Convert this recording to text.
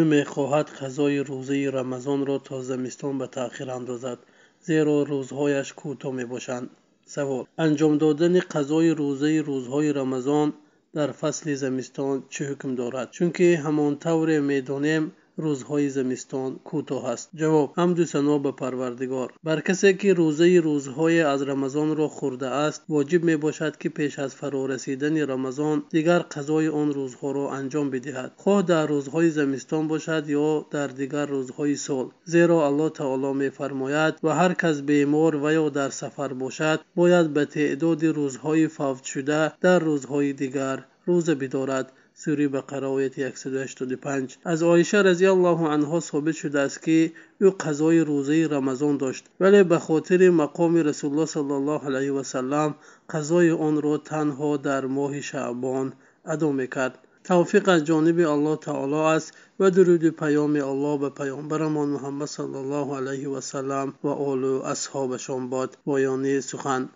ӯ мехоҳад қазои рӯзаи рамазонро то зимистон ба таъхир андозад зеро рӯзҳояш кӯтоҳ мебошанд савол анҷом додани қазои рӯзаи рӯзҳои рамазон дар фасли зимистон чӣ ҳукм дорад чунки ҳамон тавре медонем рӯзҳои зимистон кӯтоҳ аст ҷавоб ҳамду сано ба парвардигор бар касе ки рӯзаи рӯзҳое аз рамазонро хӯрдааст воҷиб мебошад ки пеш аз фаро расидани рамазон дигар қазои он рӯзҳоро анҷом бидиҳад хоҳ дар рӯзҳои зимистон бошад ё дар дигар рӯзҳои сол зеро аллоҳ таоло мефармояд ва ҳар кас бемор ва ё дар сафар бошад бояд ба теъдоди рӯзҳои фавтшуда дар рӯзҳои дигар روز بیدارت سوری بقره آیت 185 از عایشه رضی الله عنها ثابت شده است که او قضای روزه رمضان داشت ولی به خاطر مقام رسول الله صلی الله علیه و سلم قضای آن را تنها در ماه شعبان ادا میکرد توفیق از جانب الله تعالی است و درود پیام الله به پیامبرمان محمد صلی الله علیه و سلم و آل و اصحابشان باد یانی سخن